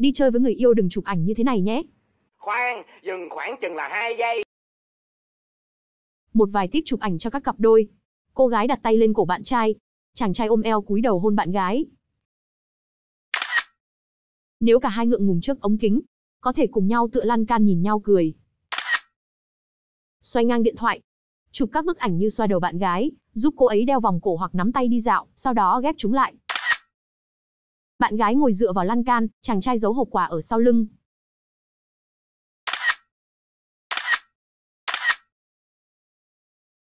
đi chơi với người yêu đừng chụp ảnh như thế này nhé. Khoan, dừng khoảng chừng là 2 giây. Một vài tip chụp ảnh cho các cặp đôi. Cô gái đặt tay lên cổ bạn trai, chàng trai ôm eo cúi đầu hôn bạn gái. Nếu cả hai ngượng ngùng trước ống kính, có thể cùng nhau tựa lan can nhìn nhau cười. Xoay ngang điện thoại, chụp các bức ảnh như xoa đầu bạn gái, giúp cô ấy đeo vòng cổ hoặc nắm tay đi dạo, sau đó ghép chúng lại. Bạn gái ngồi dựa vào lan can, chàng trai giấu hộp quà ở sau lưng,